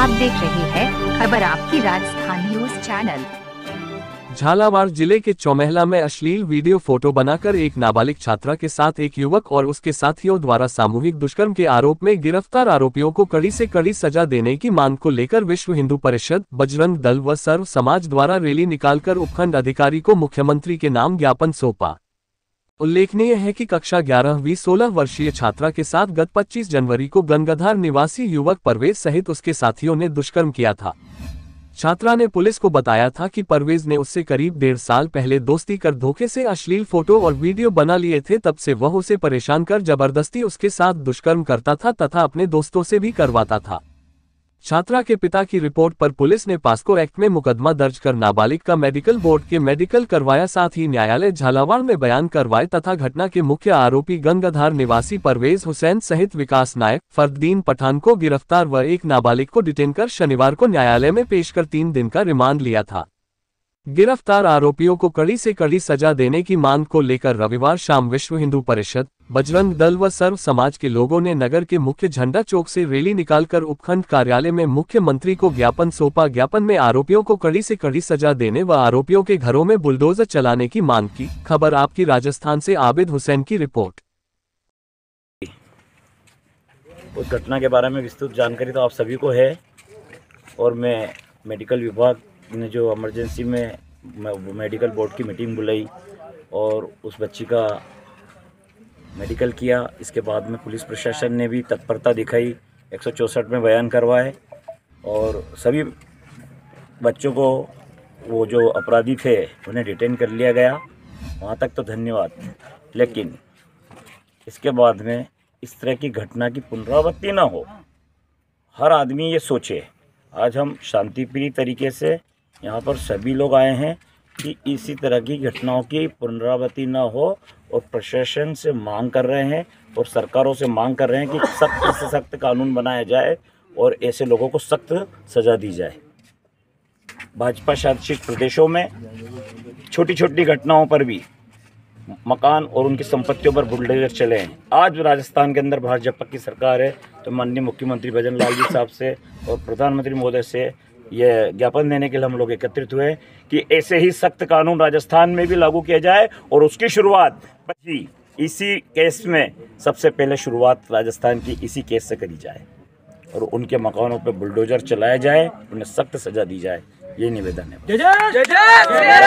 आप देख रहे हैं खबर आपकी राजस्थान न्यूज चैनल झालावाड़ जिले के चौमहला में अश्लील वीडियो फोटो बनाकर एक नाबालिग छात्रा के साथ एक युवक और उसके साथियों द्वारा सामूहिक दुष्कर्म के आरोप में गिरफ्तार आरोपियों को कड़ी से कड़ी सजा देने की मांग को लेकर विश्व हिंदू परिषद बजरंग दल व सर्व समाज द्वारा रैली निकालकर उपखंड अधिकारी को मुख्यमंत्री के नाम ज्ञापन सौंपा उल्लेखनीय है कि कक्षा ग्यारहवीं सोलह वर्षीय छात्रा के साथ गत 25 जनवरी को गंगाधार निवासी युवक परवेज सहित उसके साथियों ने दुष्कर्म किया था छात्रा ने पुलिस को बताया था कि परवेज ने उससे करीब डेढ़ साल पहले दोस्ती कर धोखे से अश्लील फोटो और वीडियो बना लिए थे तब से वह उसे परेशान कर जबरदस्ती उसके साथ दुष्कर्म करता था तथा अपने दोस्तों से भी करवाता था छात्रा के पिता की रिपोर्ट पर पुलिस ने पास्को एक्ट में मुकदमा दर्ज कर नाबालिग का मेडिकल बोर्ड के मेडिकल करवाया साथ ही न्यायालय झालावाड़ में बयान करवाए तथा घटना के मुख्य आरोपी गंगाधार निवासी परवेज हुसैन सहित विकास नायक फरदीन पठान को गिरफ्तार व एक नाबालिग को डिटेन कर शनिवार को न्यायालय में पेश कर तीन दिन का रिमांड लिया था गिरफ्तार आरोपियों को कड़ी से कड़ी सजा देने की मांग को लेकर रविवार शाम विश्व हिंदू परिषद बजरंग दल व सर्व समाज के लोगों ने नगर के मुख्य झंडा चौक से रैली निकालकर उपखंड कार्यालय में मुख्यमंत्री को ज्ञापन सौंपा ज्ञापन में आरोपियों को कड़ी से कड़ी सजा देने व आरोपियों के घरों में बुलडोजर चलाने की मांग की खबर आपकी राजस्थान ऐसी आबिद हुसैन की रिपोर्ट उस घटना के बारे में विस्तृत जानकारी तो आप सभी को है और मैं मेडिकल विभाग ने जो एमरजेंसी में मेडिकल बोर्ड की मीटिंग बुलाई और उस बच्ची का मेडिकल किया इसके बाद में पुलिस प्रशासन ने भी तत्परता दिखाई एक में बयान करवाए और सभी बच्चों को वो जो अपराधी थे उन्हें डिटेन कर लिया गया वहाँ तक तो धन्यवाद लेकिन इसके बाद में इस तरह की घटना की पुनरावृत्ति ना हो हर आदमी ये सोचे आज हम शांतिप्रिय तरीके से यहाँ पर सभी लोग आए हैं कि इसी तरह की घटनाओं की पुनरावृत्ति ना हो और प्रशासन से मांग कर रहे हैं और सरकारों से मांग कर रहे हैं कि सख्त से सख्त कानून बनाया जाए और ऐसे लोगों को सख्त सज़ा दी जाए भाजपा शासित प्रदेशों में छोटी छोटी घटनाओं पर भी मकान और उनकी संपत्तियों पर बुलडेजर चले हैं आज राजस्थान के अंदर भाजपा की सरकार है तो माननीय मुख्यमंत्री भजन लाल जी साहब से और प्रधानमंत्री महोदय से ये ज्ञापन देने के लिए हम लोग एकत्रित हुए कि ऐसे ही सख्त कानून राजस्थान में भी लागू किया जाए और उसकी शुरुआत जी इसी केस में सबसे पहले शुरुआत राजस्थान की इसी केस से करी जाए और उनके मकानों पर बुलडोजर चलाया जाए उन्हें सख्त सजा दी जाए ये निवेदन है